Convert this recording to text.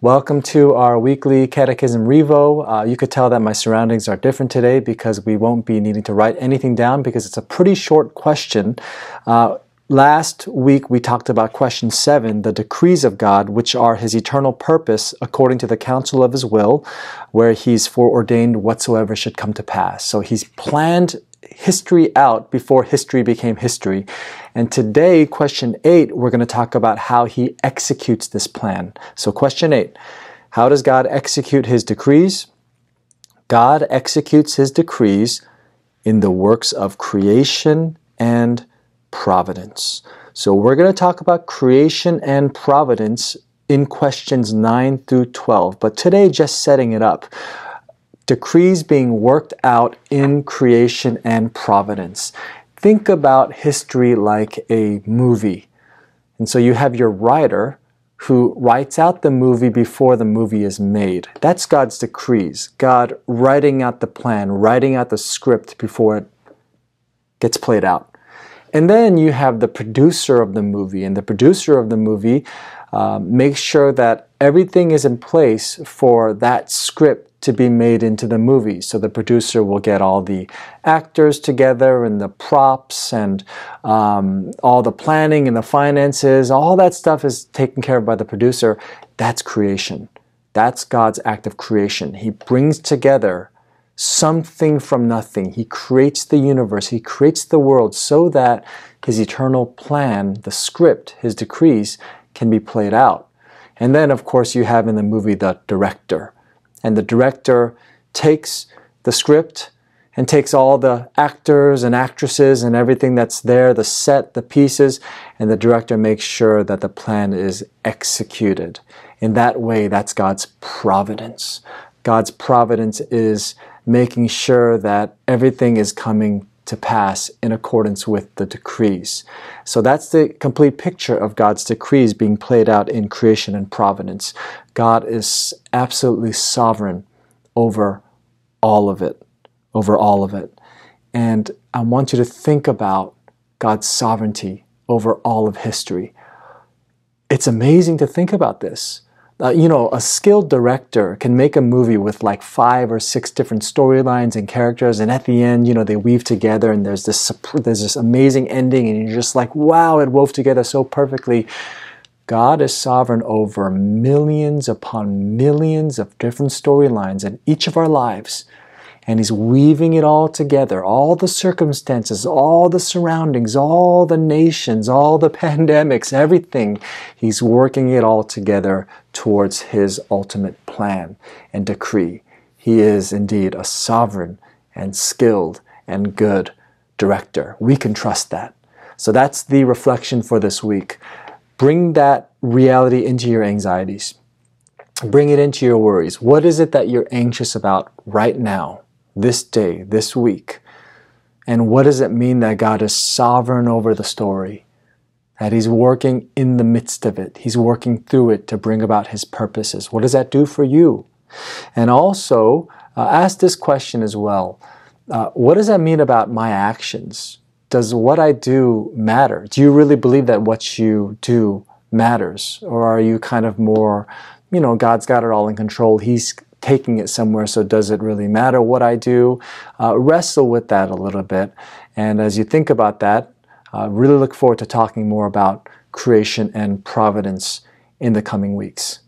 Welcome to our weekly Catechism Revo. Uh, you could tell that my surroundings are different today because we won't be needing to write anything down because it's a pretty short question. Uh, last week we talked about question seven, the decrees of God, which are his eternal purpose according to the counsel of his will, where he's foreordained whatsoever should come to pass. So he's planned history out before history became history. And today, question eight, we're going to talk about how he executes this plan. So, question eight How does God execute his decrees? God executes his decrees in the works of creation and providence. So, we're going to talk about creation and providence in questions 9 through 12, but today just setting it up decrees being worked out in creation and providence. Think about history like a movie. And so you have your writer who writes out the movie before the movie is made. That's God's decrees. God writing out the plan, writing out the script before it gets played out. And then you have the producer of the movie, and the producer of the movie uh, makes sure that everything is in place for that script to be made into the movie. So the producer will get all the actors together and the props and um, all the planning and the finances. All that stuff is taken care of by the producer. That's creation. That's God's act of creation. He brings together something from nothing. He creates the universe. He creates the world so that his eternal plan, the script, his decrees, can be played out. And then, of course, you have in the movie the director and the director takes the script and takes all the actors and actresses and everything that's there, the set, the pieces, and the director makes sure that the plan is executed. In that way, that's God's providence. God's providence is making sure that everything is coming to pass in accordance with the decrees. So that's the complete picture of God's decrees being played out in creation and providence. God is absolutely sovereign over all of it, over all of it. And I want you to think about God's sovereignty over all of history. It's amazing to think about this uh, you know, a skilled director can make a movie with like five or six different storylines and characters, and at the end, you know, they weave together, and there's this there's this amazing ending, and you're just like, wow, it wove together so perfectly. God is sovereign over millions upon millions of different storylines in each of our lives and he's weaving it all together all the circumstances, all the surroundings, all the nations, all the pandemics, everything. He's working it all together towards his ultimate plan and decree. He is indeed a sovereign and skilled and good director. We can trust that. So that's the reflection for this week. Bring that reality into your anxieties. Bring it into your worries. What is it that you're anxious about right now? this day, this week? And what does it mean that God is sovereign over the story? That He's working in the midst of it, He's working through it to bring about His purposes. What does that do for you? And also, uh, ask this question as well uh, What does that mean about my actions? Does what I do matter? Do you really believe that what you do matters? Or are you kind of more, you know, God's got it all in control? He's taking it somewhere, so does it really matter what I do? Uh, wrestle with that a little bit. And as you think about that, uh, really look forward to talking more about creation and providence in the coming weeks.